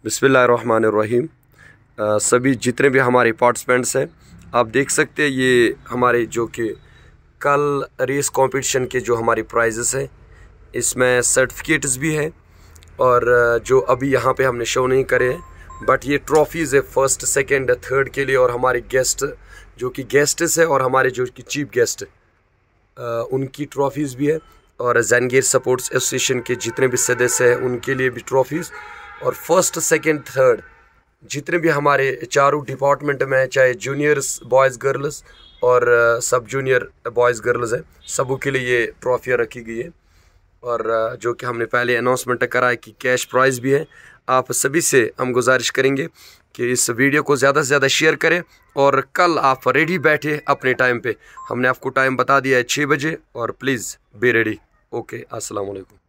रहीम सभी जितने भी हमारे पार्टिसपेंट्स हैं आप देख सकते हैं ये हमारे जो कि कल रेस कंपटीशन के जो हमारे प्राइजेस हैं इसमें सर्टिफिकेट्स भी हैं और जो अभी यहाँ पे हमने शो नहीं करे हैं बट ये ट्रॉफीज़ है फर्स्ट सेकंड थर्ड के लिए और हमारे गेस्ट जो कि गेस्टस है और हमारे जो कि चीफ गेस्ट उनकी ट्रॉफीज़ भी है और जैनगेर सपोर्ट्स एसोसिएशन के जितने भी सदस्य हैं उनके लिए भी ट्रॉफीज़ और फर्स्ट सेकंड थर्ड जितने भी हमारे चारों डिपार्टमेंट में चाहे जूनियर्स बॉयज़ गर्ल्स और सब जूनियर बॉयज़ गर्ल्स हैं सबों के लिए ये ट्रॉफियाँ रखी गई है और uh, जो कि हमने पहले अनाउंसमेंट करा है कि कैश प्राइज़ भी है आप सभी से हम गुजारिश करेंगे कि इस वीडियो को ज़्यादा से ज़्यादा शेयर करें और कल आप रेडी बैठे अपने टाइम पे हमने आपको टाइम बता दिया है छः बजे और प्लीज़ बी रेडी ओके अस्सलाम वालेकुम